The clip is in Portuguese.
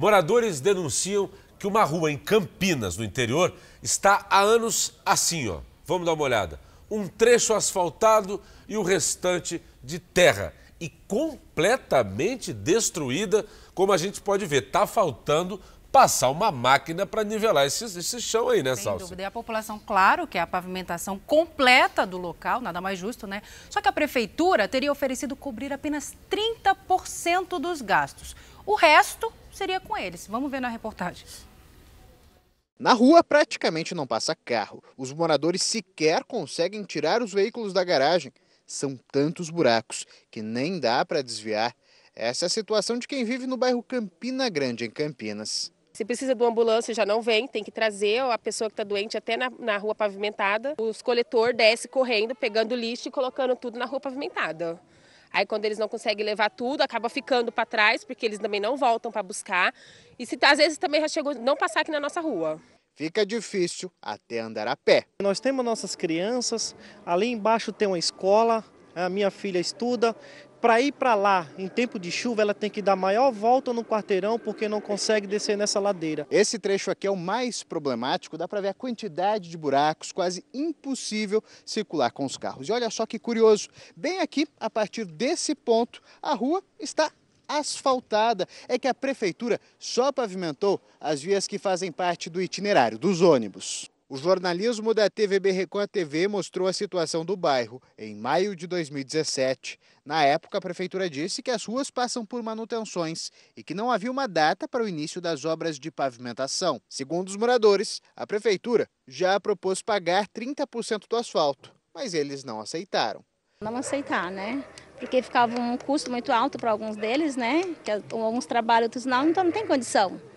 Moradores denunciam que uma rua em Campinas, no interior, está há anos assim, ó. Vamos dar uma olhada. Um trecho asfaltado e o restante de terra. E completamente destruída, como a gente pode ver. Está faltando passar uma máquina para nivelar esse, esse, chão aí, né, Sem Salsa? Sem dúvida. E a população, claro, que é a pavimentação completa do local, nada mais justo, né? Só que a prefeitura teria oferecido cobrir apenas 30% dos gastos. O resto seria com eles. Vamos ver na reportagem. Na rua praticamente não passa carro. Os moradores sequer conseguem tirar os veículos da garagem. São tantos buracos que nem dá para desviar. Essa é a situação de quem vive no bairro Campina Grande, em Campinas. Se precisa de uma ambulância, já não vem, tem que trazer a pessoa que está doente até na, na, rua pavimentada. Os coletor desce correndo, pegando lixo e colocando tudo na rua pavimentada. Aí quando eles não conseguem levar tudo, acaba ficando para trás, porque eles também não voltam para buscar. E se às vezes também já chegou não passar aqui na nossa rua. Fica difícil até andar a pé. Nós temos nossas crianças, ali embaixo tem uma escola, a minha filha estuda, para ir para lá em tempo de chuva, ela tem que dar maior volta no quarteirão porque não consegue descer nessa ladeira. Esse trecho aqui é o mais problemático, dá para ver a quantidade de buracos, quase impossível circular com os carros. E olha só que curioso, bem aqui, a partir desse ponto, a rua está asfaltada. É que a prefeitura só pavimentou as vias que fazem parte do itinerário dos ônibus. O jornalismo da TVB Record TV mostrou a situação do bairro em maio de 2017. Na época, a prefeitura disse que as ruas passam por manutenções e que não havia uma data para o início das obras de pavimentação. Segundo os moradores, a prefeitura já propôs pagar 30% do asfalto, mas eles não aceitaram. Não aceitar, né? Porque ficava um custo muito alto para alguns deles, né? Que é, alguns trabalham, outros não, então não tem condição.